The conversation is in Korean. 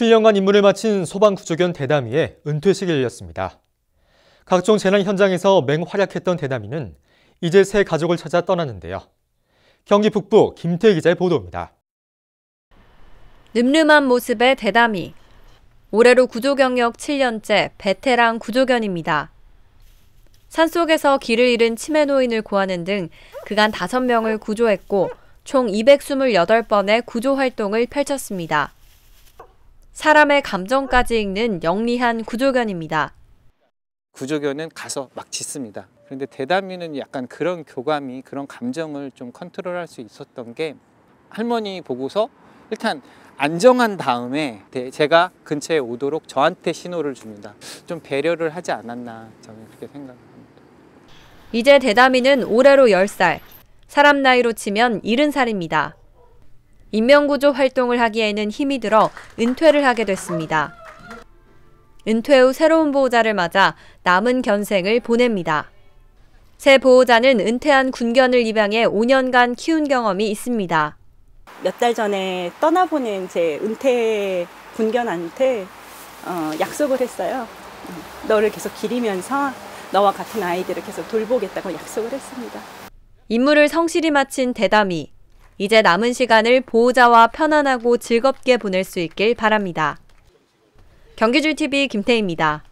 7년간 임무를 마친 소방구조견 대담이의 은퇴식이 열렸습니다. 각종 재난 현장에서 맹활약했던 대담이는 이제 새 가족을 찾아 떠났는데요. 경기 북부 김태 희 기자의 보도입니다. 늠름한 모습의 대담이. 올해로 구조 경력 7년째 베테랑 구조견입니다. 산속에서 길을 잃은 치매 노인을 구하는 등 그간 5명을 구조했고 총 228번의 구조 활동을 펼쳤습니다. 사람의 감정까지 읽는 영리한 구조견입니다. 구조견은 가서 막 짖습니다. 그런데 대담이는 약간 그런 교감이 그런 감정을 좀 컨트롤할 수 있었던 게 할머니 보고서 일단 안정한 다음에 제가 근처에 오도록 저한테 신호를 줍니다. 좀 배려를 하지 않았나 저는 그렇게 생각합니다. 이제 대담이는 올해로 10살, 사람 나이로 치면 70살입니다. 인명구조 활동을 하기에는 힘이 들어 은퇴를 하게 됐습니다. 은퇴 후 새로운 보호자를 맞아 남은 견생을 보냅니다. 새 보호자는 은퇴한 군견을 입양해 5년간 키운 경험이 있습니다. 몇 달 전에 떠나보낸 제 은퇴 군견한테 어, 약속을 했어요. 너를 계속 기리면서 너와 같은 아이들을 계속 돌보겠다고 약속을 했습니다. 임무를 성실히 마친 대담이 이제 남은 시간을 보호자와 편안하고 즐겁게 보낼 수 있길 바랍니다. 경기줄TV 김태입니다.